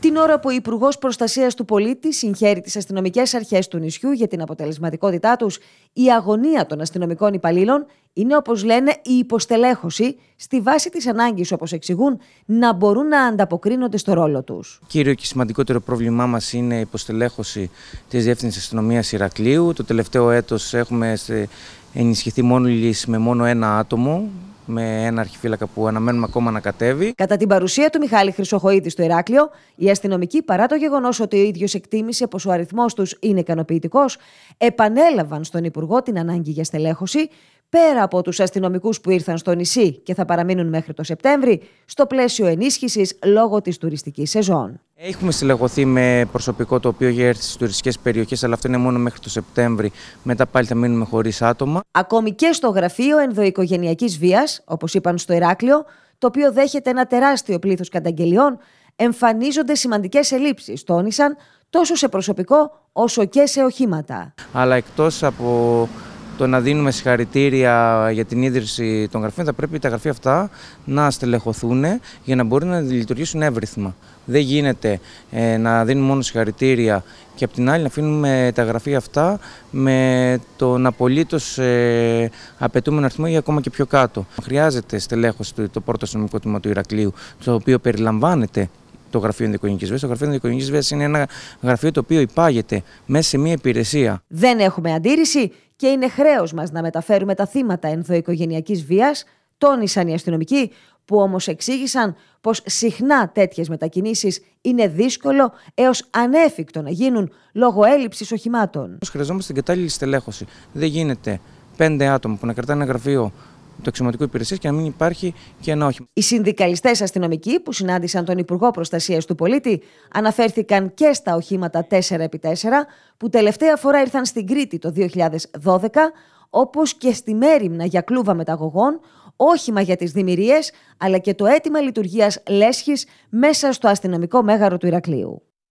Την ώρα που ο Υπουργός Προστασίας του Πολίτη συγχαίρει τις αστυνομικές αρχές του νησιού για την αποτελεσματικότητά τους, η αγωνία των αστυνομικών υπαλλήλων είναι, όπως λένε, η υποστελέχωση στη βάση της ανάγκης, όπως εξηγούν, να μπορούν να ανταποκρίνονται στο ρόλο τους. Κύριο και σημαντικότερο πρόβλημά μας είναι η υποστελέχωση της Διεύθυνσης Αστυνομίας Ηρακλείου. Το τελευταίο έτος έχουμε ενισχυθεί μόλις με μόνο ένα άτομο με ένα αρχιφύλακα που αναμένουμε ακόμα να κατέβει. Κατά την παρουσία του Μιχάλη Χρυσοχοίδη στο Ηράκλειο, οι αστυνομικοί, παρά το γεγονός ότι ο ίδιος εκτίμησε πως ο αριθμός τους είναι ικανοποιητικός, επανέλαβαν στον Υπουργό την ανάγκη για στελέχωση, πέρα από τους αστυνομικούς που ήρθαν στο νησί και θα παραμείνουν μέχρι το Σεπτέμβρη, στο πλαίσιο ενίσχυσης λόγω της τουριστικής σεζόν. Έχουμε συλλεγωθεί με προσωπικό το οποίο για έρθει στις τουριστικές περιοχές, αλλά αυτό είναι μόνο μέχρι το Σεπτέμβρη. Μετά πάλι θα μείνουμε χωρίς άτομα. Ακόμη και στο γραφείο ενδοοικογενειακής βίας, όπως είπαν στο Ηράκλειο, το οποίο δέχεται ένα τεράστιο πλήθος καταγγελιών, εμφανίζονται σημαντικές ελλείψεις, τόνισαν τόσο σε προσωπικό όσο και σε οχήματα. Αλλά εκτός από το να δίνουμε συγχαρητήρια για την ίδρυση των γραφείων, θα πρέπει τα γραφεία αυτά να στελεχωθούν για να μπορούν να λειτουργήσουν εύρυθμα. Δεν γίνεται ε, να δίνουμε μόνο συγχαρητήρια και απ' την άλλη να αφήνουμε τα γραφεία αυτά με τον απολύτως ε, απαιτούμενο αριθμό ή ακόμα και πιο κάτω. Χρειάζεται στελέχωση το πρώτο αστυνομικό τμήμα του Ηρακλείου, το οποίο περιλαμβάνεται το Γραφείο Ενδοικονική Βίας. Το Γραφείο Ενδοικονική Βίας είναι ένα γραφείο το οποίο υπάγεται μέσα σε μια υπηρεσία. Δεν έχουμε αντίρρηση και είναι χρέος μας να μεταφέρουμε τα θύματα ενδοοικογενειακής βίας, τόνισαν οι αστυνομικοί, που όμως εξήγησαν πως συχνά τέτοιες μετακινήσεις είναι δύσκολο έως ανέφικτο να γίνουν λόγω έλλειψης οχημάτων. Χρειαζόμαστε την κατάλληλη στελέχωση. Δεν γίνεται πέντε άτομα που να κρατάνε ένα γραφείο του αξιωματικού υπηρεσίας και να μην υπάρχει και ένα όχημα. Οι συνδικαλιστές αστυνομικοί που συνάντησαν τον Υπουργό Προστασίας του Πολίτη αναφέρθηκαν και στα οχήματα 4x4 που τελευταία φορά ήρθαν στην Κρήτη το 2012 όπως και στη μέρημνα για κλούβα μεταγωγών, όχημα για τις δημιουργίες, αλλά και το αίτημα λειτουργίας λέσχης μέσα στο αστυνομικό μέγαρο του Ηρακλείου.